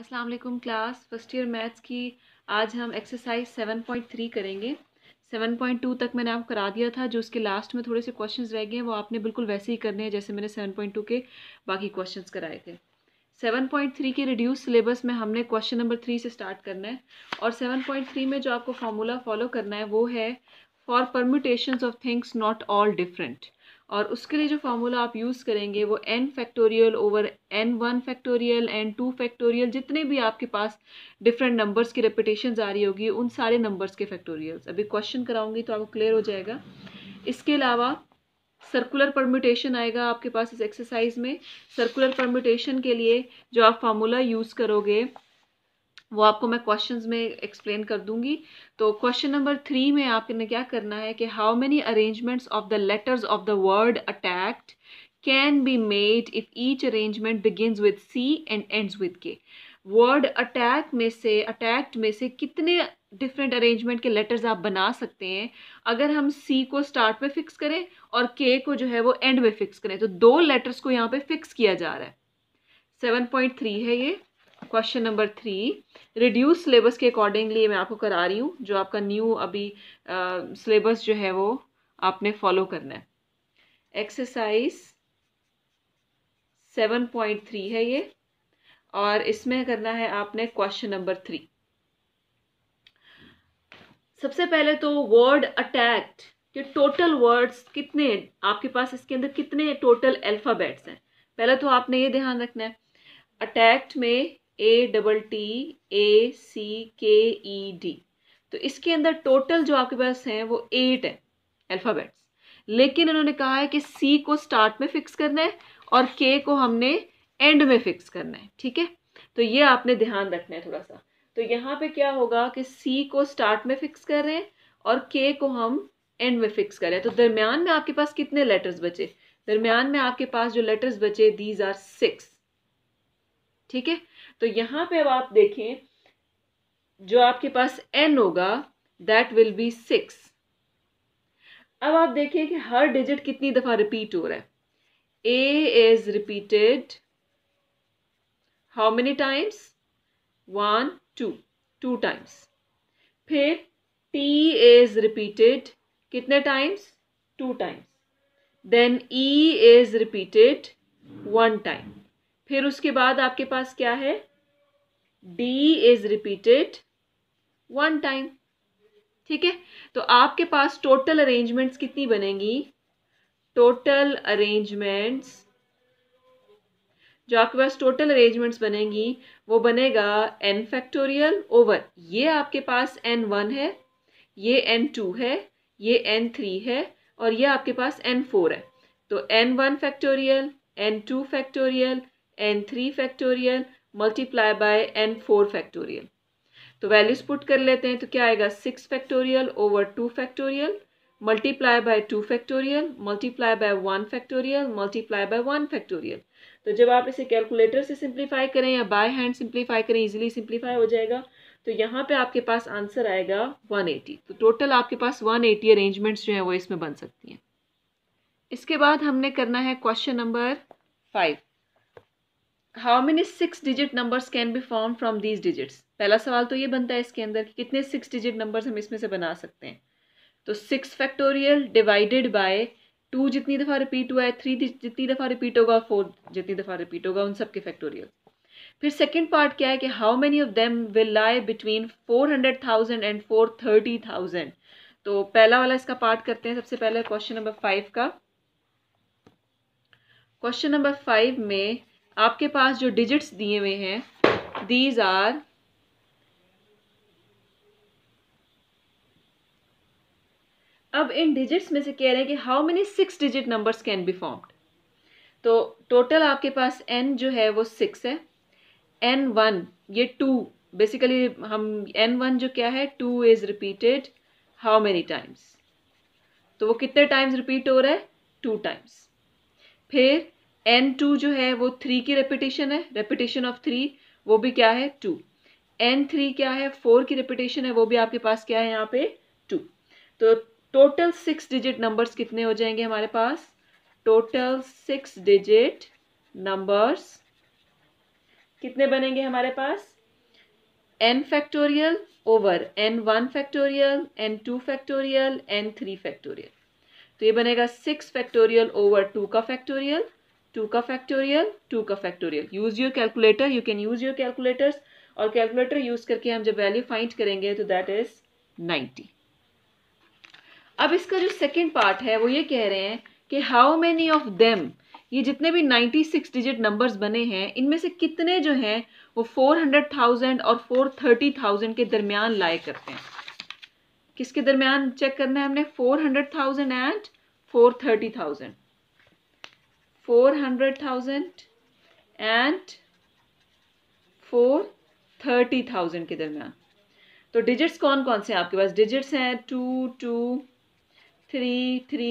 अस्सलाम वालेकुम class first year maths की आज हम एक्सरसाइज 7.3 करेंगे 7.2 तक मैंने आपको करा दिया था जो उसके लास्ट में थोड़े से क्वेश्चंस रह गए हैं वो आपने बिल्कुल वैसे ही करने हैं जैसे मैंने 7.2 के बाकी क्वेश्चंस कराए थे 7.3 के रिड्यूस सिलेबस में हमने क्वेश्चन नंबर थ्री से स्टार्ट करना है और थ्री में जो आपको फार्मूला फॉलो करना है वो है for permutation of things not all different और उसके लिए जो फार्मूला आप यूज़ करेंगे वो n factorial over n one factorial n two factorial जितने भी आपके पास डिफरेंट नंबर्स की रेपिटेशन आ रही होगी उन सारे नंबर्स के फैक्टोरियल्स अभी क्वेश्चन कराऊंगी तो आपको क्लियर हो जाएगा इसके अलावा सर्कुलर परम्यूटेशन आएगा आपके पास इस एक्सरसाइज में सर्कुलर परम्यूटेशन के लिए जो आप फार्मूला यूज़ करोगे वो आपको मैं क्वेश्चन में एक्सप्लेन कर दूंगी तो क्वेश्चन नंबर थ्री में आपने क्या करना है कि how many arrangements of the letters of the word attacked can be made if each arrangement begins with C and ends with K word attack में से अटैक्ट में से कितने डिफरेंट अरेंजमेंट के लेटर्स आप बना सकते हैं अगर हम सी को स्टार्ट में फिक्स करें और के को जो है वो एंड में फिक्स करें तो दो लेटर्स को यहाँ पे फिक्स किया जा रहा है सेवन पॉइंट थ्री है ये question number three reduce syllabus के अकॉर्डिंगली मैं आपको करा रही हूँ जो आपका न्यू अभी सिलेबस जो है वो आपने फॉलो करना है एक्सरसाइज सेवन पॉइंट थ्री है ये और इसमें करना है आपने क्वेश्चन नंबर थ्री सबसे पहले तो वर्ड अटैक्ट के टोटल वर्ड्स कितने आपके पास इसके अंदर कितने टोटल अल्फ़ाबेट्स हैं पहले तो आपने ये ध्यान रखना है अटैक्ट में ए डबल टी ए सी के ई डी तो इसके अंदर टोटल जो आपके पास हैं वो एट है अल्फ़ाबेट्स लेकिन इन्होंने कहा है कि सी को स्टार्ट में फिक्स करना है और के को हमने एंड में फिक्स करना है ठीक है तो ये आपने ध्यान रखना है थोड़ा सा तो यहाँ पे क्या होगा कि सी को स्टार्ट में फिक्स कर रहे हैं और के को हम एंड में फिक्स कर रहे हैं तो दरमियान में आपके पास कितने लेटर्स बचे दरमियान में आपके पास जो लेटर्स बचे दीज आर सिक्स ठीक है तो यहाँ पे अब आप देखें जो आपके पास एन होगा दैट विल बी सिक्स अब आप देखें कि हर डिजिट कितनी दफ़ा रिपीट हो रहा है A is repeated how many times one two two times फिर टी इज़ रिपीटेड कितने times two times then E is repeated one time फिर उसके बाद आपके पास क्या है D is repeated one time ठीक है तो आपके पास टोटल अरेंजमेंट्स कितनी बनेगी टोटल अरेंजमेंट्स जो आपके पास टोटल अरेंजमेंट्स बनेंगी वो बनेगा एन फैक्टोरियल ओवर ये आपके पास एन वन है ये एन टू है ये एन थ्री है और ये आपके पास एन फोर है तो n one factorial n two factorial n three factorial multiply by n four factorial तो वैल्यूज पुट कर लेते हैं तो क्या आएगा six factorial over two factorial multiply by two factorial multiply by one factorial multiply by one factorial तो जब आप इसे कैलकुलेटर से सिंप्लीफाई करें या बाय हैंड सिंप्लीफाई करें इजीली सिंप्लीफाई हो जाएगा तो यहाँ पे आपके पास आंसर आएगा 180 तो टोटल आपके पास 180 अरेंजमेंट्स जो हैं वो इसमें बन सकती हैं इसके बाद हमने करना है question number five how many six digit numbers can be form from these digits पहला सवाल तो ये बनता है इसके अंदर कितने सिक्स डिजिट नंबर्स हम इसमें से बना सकते हैं तो six factorial divided by two जितनी दफ़ा रिपीट हुआ है थ्री जितनी दफ़ा रिपीट होगा फोर जितनी दफ़ा रिपीट होगा उन सब के फैक्टोरियल फिर सेकंड पार्ट क्या है कि how many of them will lie between four hundred thousand and four thirty thousand तो पहला वाला इसका पार्ट करते हैं सबसे पहले क्वेश्चन नंबर फाइव का क्वेश्चन नंबर फाइव में आपके पास जो डिजिट्स दिए हुए हैं दीज आर अब इन डिजिट्स में से कह रहे हैं कि how many six digit numbers can be formed तो टोटल आपके पास एन जो है वो सिक्स है एन वन ये टू बेसिकली हम एन वन जो क्या है two is repeated how many times तो वो कितने टाइम्स रिपीट हो रहा है टू टाइम्स फिर एन टू जो है वो थ्री की रेपिटेशन है रेपिटेशन ऑफ थ्री वो भी क्या है टू एन थ्री क्या है फोर की रेपिटेशन है वो भी आपके पास क्या है यहाँ पे टू तो टोटल सिक्स डिजिट नंबर्स कितने हो जाएंगे हमारे पास टोटल सिक्स डिजिट नंबर्स कितने बनेंगे हमारे पास n factorial over n one factorial n two factorial n three factorial तो ये बनेगा सिक्स फैक्टोरियल ओवर टू का फैक्टोरियल टू का फैक्टोरियल टू का factorial use your calculator you can use your calculators और कैलकुलेटर यूज़ करके हम जब वैल्यू फाइंड करेंगे तो दैट इज़ 90 अब इसका जो सेकेंड पार्ट है वो ये कह रहे हैं कि हाउ मैनी ऑफ देम ये जितने भी 96 डिजिट नंबर्स बने हैं इनमें से कितने जो हैं वो 400,000 और 430,000 के दरमियान लाए करते हैं किसके दरमियान चेक करना है हमने 400,000 and thousand four hundred thousand and four thirty thousand के दरमियान तो डिजिट्स कौन कौन से हैं आपके पास डिजिट्स हैं two two three three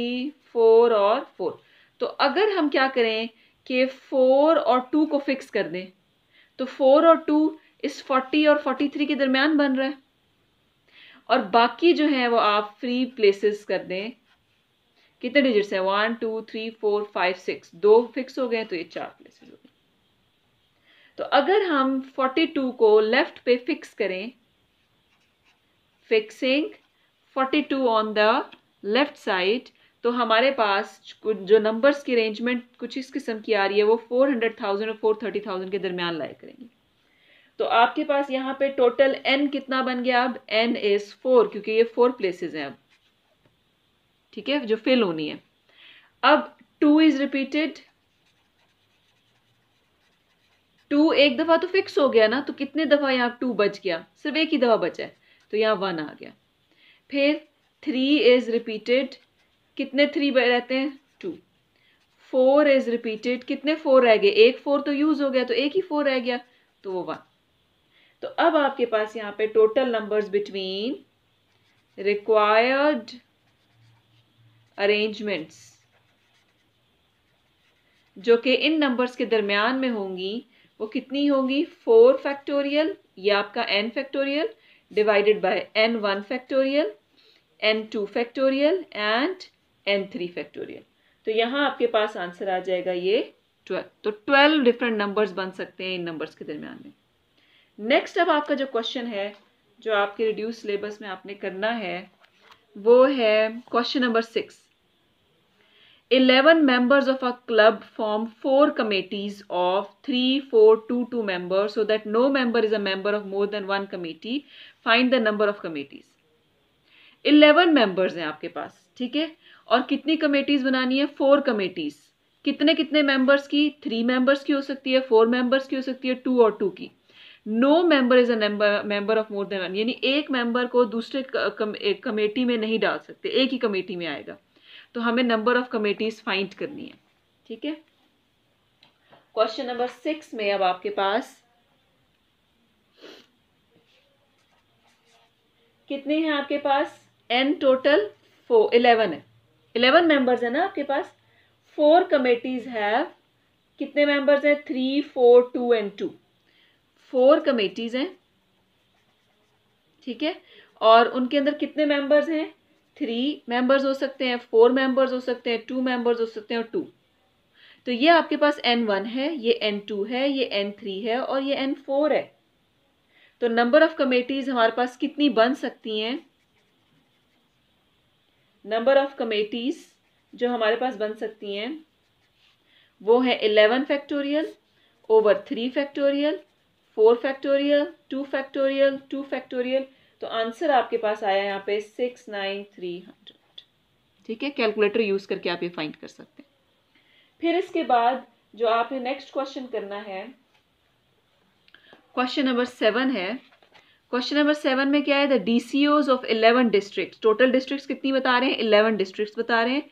four और फोर तो अगर हम क्या करें कि फोर और टू को फिक्स कर दें तो फोर और टू इस फोर्टी और फोर्टी थ्री के दरमियान बन रहा है और बाकी जो है वो आप फ्री प्लेसेस कर दें कितने डिजिट्स हैं one two three four five six दो फिक्स हो गए तो ये चार प्लेसेस हो गए तो अगर हम फोर्टी टू को लेफ्ट पे फिक्स करें fixing forty two on the left side तो हमारे पास जो नंबर्स की अरेंजमेंट कुछ इस किस्म की आ रही है वो फोर हंड्रेड थाउजेंड और फोर थर्टी थाउजेंड के दरमियान लाए करेंगे तो आपके पास यहाँ पे टोटल एन कितना बन गया अब एन इज़ फोर क्योंकि ये फोर प्लेसेस हैं अब ठीक है जो फिल होनी है अब टू इज रिपीटेड टू एक दफा तो फिक्स हो गया ना तो कितने दफा यहाँ टू बच गया सिर्फ एक ही दफा बचा है तो यहाँ वन आ गया फिर थ्री इज रिपीटेड कितने थ्री रहते हैं टू फोर इज रिपीटेड कितने फोर रह गए एक फोर तो यूज हो गया तो एक ही फोर रह गया तो वो वन तो अब आपके पास यहाँ पे total numbers between required arrangements जो कि इन नंबर्स के दरमियान में होंगी वो कितनी होंगी फोर फैक्टोरियल या आपका n factorial divided by n one factorial n two factorial and n three factorial तो यहाँ आपके पास आंसर आ जाएगा ये ट्वेल्व तो ट्वेल्व डिफरेंट नंबर्स बन सकते हैं इन नंबर्स के दरमियान में नेक्स्ट अब आपका जो क्वेश्चन है जो आपके रिड्यूस सिलेबस में आपने करना है वो है question number six eleven members of a club form four committees of three four two two members so that no member is a member of more than one committee find the number of committees eleven members हैं आपके पास ठीक है और कितनी committees बनानी है four committees कितने कितने मेंबर्स की थ्री मेंबर्स की हो सकती है फोर मेंबर्स की हो सकती है टू और टू की नो मेंबर इज अंबर member of more than one यानी एक मेंबर को दूसरे कमेटी में नहीं डाल सकते एक ही कमेटी में आएगा तो हमें नंबर ऑफ कमेटीज फाइंड करनी है ठीक है क्वेश्चन नंबर सिक्स में अब आपके पास कितने हैं आपके पास एन टोटल फोर इलेवन है इलेवन मेंबर्स है ना आपके पास फोर कमेटीज हैव कितने मेंबर्स हैं three four two and two four committees हैं ठीक है और उनके अंदर कितने मेंबर्स हैं थ्री मेंबर्स हो सकते हैं फोर मेंबर्स हो सकते हैं टू मेंबर्स हो सकते हैं और टू तो ये आपके पास एन वन है ये एन टू है ये एन थ्री है और ये एन फोर है तो नंबर ऑफ कमेटीज हमारे पास कितनी बन सकती हैं नंबर ऑफ कमेटीज जो हमारे पास बन सकती हैं वो है eleven factorial over three factorial four factorial two factorial two factorial तो आंसर आपके पास आया यहाँ पे सिक्स नाइन थ्री हंड्रेड ठीक है कैलकुलेटर यूज़ करके आप ये फाइंड कर सकते हैं फिर इसके बाद जो आपने नेक्स्ट क्वेश्चन करना है क्वेश्चन नंबर सेवन है क्वेश्चन नंबर सेवन में क्या है the D C Os of eleven district total district कितनी बता रहे हैं इलेवन डिस्ट्रिक्ट बता रहे हैं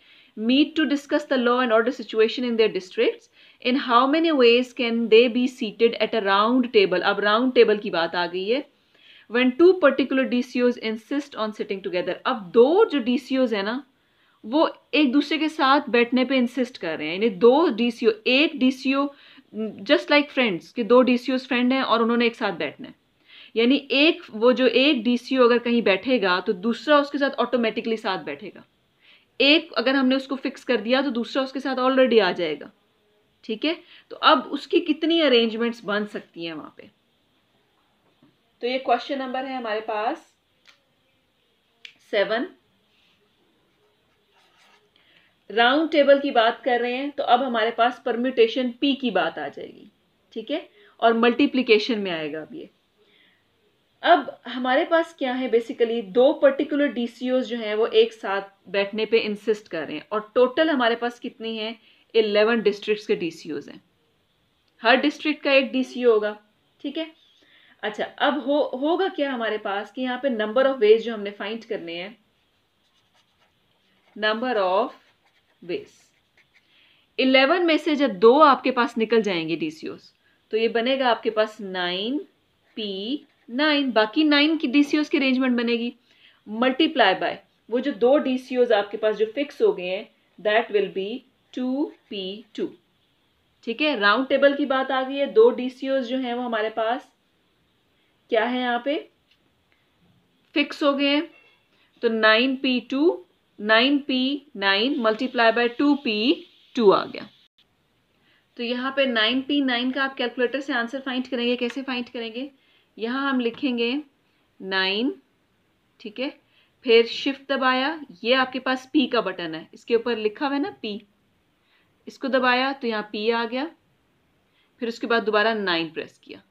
meet to discuss the law and order situation in their district in how many ways can they be seated at a round table अब round table की बात आ गई है when two particular Os insist on sitting together अब दो जो ओज है ना वो एक दूसरे के साथ बैठने पे इंसिस्ट कर रहे हैं यानी दो ओ एक ओ जस्ट लाइक फ्रेंड्स कि दो ओज फ्रेंड हैं और उन्होंने एक साथ बैठना है यानी एक वो जो एक ओ अगर कहीं बैठेगा तो दूसरा उसके साथ ऑटोमेटिकली साथ बैठेगा एक अगर हमने उसको फिक्स कर दिया तो दूसरा उसके साथ ऑलरेडी आ जाएगा ठीक है तो अब उसकी कितनी अरेंजमेंट्स बन सकती हैं वहाँ पे तो ये क्वेश्चन नंबर है हमारे पास सेवन राउंड टेबल की बात कर रहे हैं तो अब हमारे पास परम्यूटेशन पी की बात आ जाएगी ठीक है और मल्टीप्लीकेशन में आएगा अब ये अब हमारे पास क्या है बेसिकली दो पर्टिकुलर डीसीओज जो हैं वो एक साथ बैठने पे इंसिस्ट कर रहे हैं और टोटल हमारे पास कितनी हैं इलेवन डिस्ट्रिक्ट्स के डीसीओज हैं हर डिस्ट्रिक्ट का एक डीसीओ होगा ठीक है अच्छा अब हो होगा क्या हमारे पास कि यहाँ पे नंबर ऑफ वेज जो हमने फाइंड करने हैं नंबर ऑफ वेज इलेवन में से जब दो आपके पास निकल जाएंगे डीसीओस तो ये बनेगा आपके पास नाइन पी नाइन बाकी नाइन की डीसीओस की अरेंजमेंट बनेगी मल्टीप्लाई बाय वो जो दो डीसीओस आपके पास जो फिक्स हो गए हैं that will be two P two ठीक है राउंड टेबल की बात आ गई है दो डीसीओस जो हैं वो हमारे पास क्या है यहाँ पे फिक्स हो गए तो nine P two nine P nine multiply by two P two आ गया तो यहाँ पे नाइन पी नाइन का आप कैलकुलेटर से आंसर फाइंड करेंगे कैसे फाइंड करेंगे यहाँ हम लिखेंगे नाइन ठीक है फिर शिफ्ट दबाया ये आपके पास पी का बटन है इसके ऊपर लिखा हुआ है ना पी इसको दबाया तो यहाँ पी आ गया फिर उसके बाद दोबारा नाइन प्रेस किया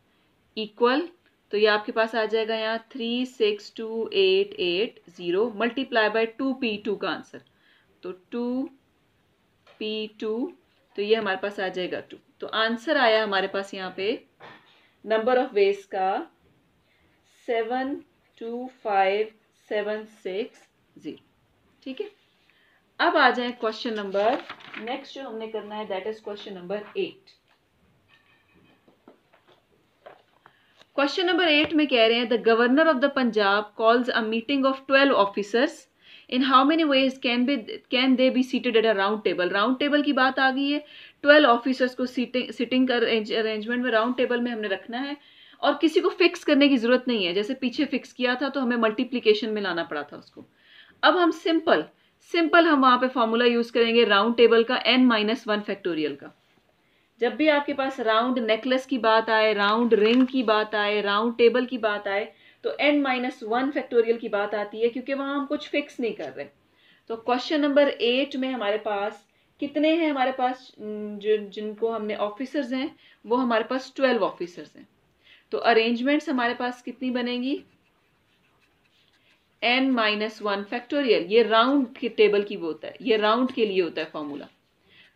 इक्वल तो ये आपके पास आ जाएगा यहाँ three six two eight eight zero multiply by two P two का आंसर तो टू पी टू तो ये हमारे पास आ जाएगा टू तो आंसर आया हमारे पास यहाँ पे नंबर ऑफ वेज का seven two five seven six zero ठीक है अब आ जाए क्वेश्चन नंबर नेक्स्ट जो हमने करना है that is question number eight question number eight में कह रहे हैं the governor of the Punjab calls a meeting of twelve officers in how many ways can be can they be seated at a round table round table की बात आ गई है twelve officers को सीटिंग अरेंजमेंट में राउंड टेबल में हमने रखना है और किसी को फिक्स करने की ज़रूरत नहीं है जैसे पीछे फिक्स किया था तो हमें मल्टीप्लीकेशन में लाना पड़ा था उसको अब हम सिंपल सिंपल हम वहाँ पे फॉर्मूला यूज़ करेंगे राउंड टेबल का एन माइनस वन फैक्टोरियल का जब भी आपके पास राउंड नेकलेस की बात आए राउंड रिंग की बात आए राउंड टेबल की बात आए तो एन माइनस वन फैक्टोरियल की बात आती है क्योंकि वहाँ हम कुछ फिक्स नहीं कर रहे तो क्वेश्चन नंबर एट में हमारे पास कितने हैं हमारे पास जो जिनको हमने ऑफिसर्स हैं वो हमारे पास ट्वेल्व ऑफिसर्स हैं तो अरेंजमेंट्स हमारे पास कितनी बनेगी एन माइनस वन फैक्टोरियल ये राउंड के टेबल की वो होता है ये राउंड के लिए होता है फॉर्मूला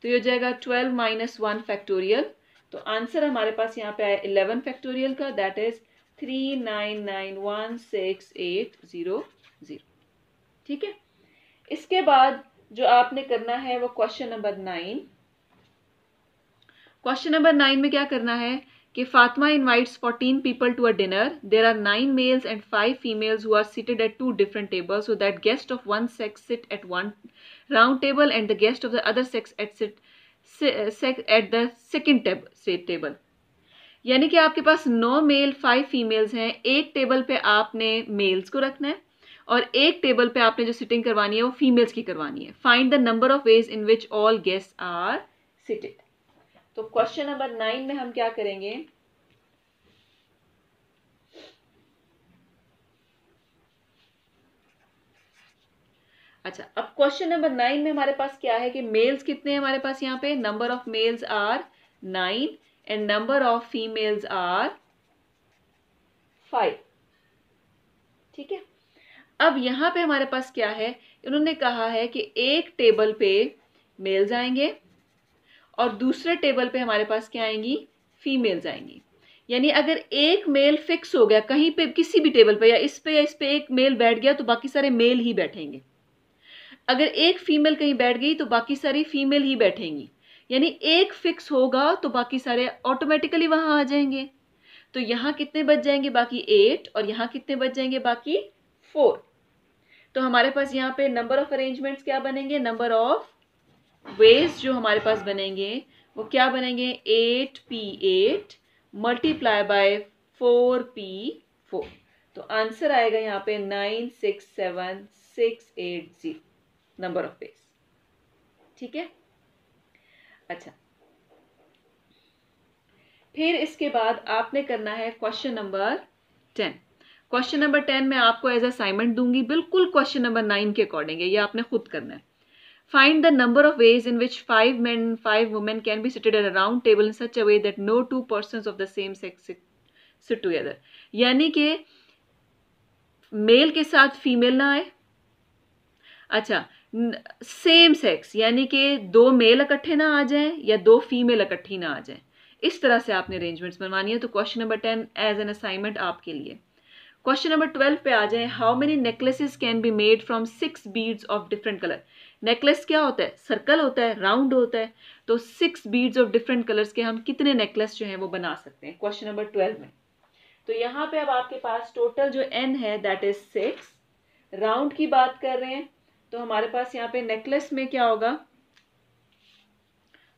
तो ये हो जाएगा ट्वेल्व माइनस वन फैक्टोरियल तो आंसर हमारे पास यहाँ पे आया इलेवन फैक्टोरियल का that is three nine nine one six eight zero zero ठीक है इसके बाद जो आपने करना है वो question number nine question number nine में क्या करना है कि Fatima invites fourteen people to a dinner there are nine males and five females who are seated at two different tables so that guest of one sex sit at one round table and the guest of the other sex at sit, uh, at the second tab, table यानी कि आपके पास नौ male five females हैं एक table पे आपने mails को रखना है और एक टेबल पे आपने जो सिटिंग करवानी है वो फीमेल्स की करवानी है find the number of ways in which all guest are seated तो क्वेश्चन नंबर नाइन में हम क्या करेंगे अच्छा अब क्वेश्चन नंबर नाइन में हमारे पास क्या है कि मेल्स कितने हैं हमारे पास यहाँ पे number of males are nine and number of females are five ठीक है अब यहाँ पे हमारे पास क्या है इन्होंने कहा है कि एक टेबल पे मेल्स आएंगे और दूसरे टेबल पे हमारे पास क्या आएंगी फीमेल्स आएंगी यानी अगर एक मेल फिक्स हो गया कहीं पे किसी भी टेबल पे या इस पे या इस पे एक मेल बैठ गया तो बाकी सारे मेल ही बैठेंगे अगर एक फीमेल कहीं बैठ गई तो बाकी सारी फीमेल ही बैठेंगी यानी एक फिक्स होगा तो बाकी सारे ऑटोमेटिकली वहाँ आ जाएंगे तो यहाँ कितने बच जाएंगे बाकी एट और यहाँ कितने बच जाएंगे बाकी फोर तो हमारे पास यहाँ पे नंबर ऑफ अरेंजमेंट्स क्या बनेंगे नंबर ऑफ वेज जो हमारे पास बनेंगे वो क्या बनेंगे eight P eight multiply by four P four तो आंसर आएगा यहाँ पे nine six seven six eight zero number of page ठीक है अच्छा फिर इसके बाद आपने करना है question number ten question number ten में आपको एज असाइनमेंट दूंगी बिल्कुल क्वेश्चन नंबर नाइन के अकॉर्डिंग है ये आपने खुद करना है find the number of ways in which five man five women can be seated at around table in such a way that no two person of the same sex sit together यानी कि mail के साथ female ना आए अच्छा same sex यानी कि दो मेल इकट्ठे ना आ जाएं या दो फीमेल इकट्ठी ना आ जाएं इस तरह से आपने अरेंजमेंट्स बनवानी है तो question number ten as an assignment आपके लिए क्वेश्चन नंबर ट्वेल्व पे आ जाए how many necklaces can be made from six beads of different colour necklace क्या होता है सर्कल होता है राउंड होता है तो six beads of different colours के हम कितने नेकलेस जो हैं वो बना सकते हैं क्वेश्चन नंबर ट्वेल्व में तो यहाँ पे अब आपके पास टोटल जो एन है दैट इज सिक्स राउंड की बात कर रहे हैं तो हमारे पास यहाँ पे नेकलेस में क्या होगा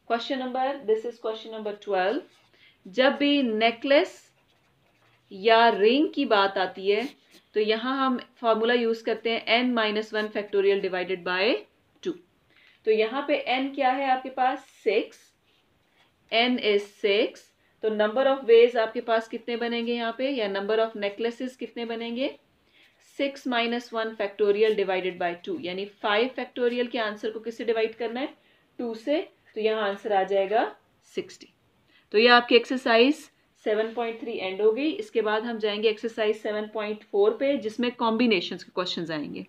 question number this is question number twelve जब भी नेकलेस या रिंग की बात आती है तो यहां हम फार्मूला यूज करते हैं N minus one factorial divided by two तो यहाँ पे एन क्या है आपके पास सिक्स एन इज सिक्स तो नंबर ऑफ वेज आपके पास कितने बनेंगे यहाँ पे या नंबर ऑफ नेकलेसेस कितने बनेंगे six minus one factorial divided by two यानी फाइव फैक्टोरियल के आंसर को किससे डिवाइड करना है टू से तो यहाँ आंसर आ जाएगा सिक्सटी तो ये आपकी exercise seven point three end हो गई इसके बाद हम जाएंगे एक्सरसाइज सेवन पॉइंट फोर पे जिसमें कॉम्बिनेशन के क्वेश्चन आएंगे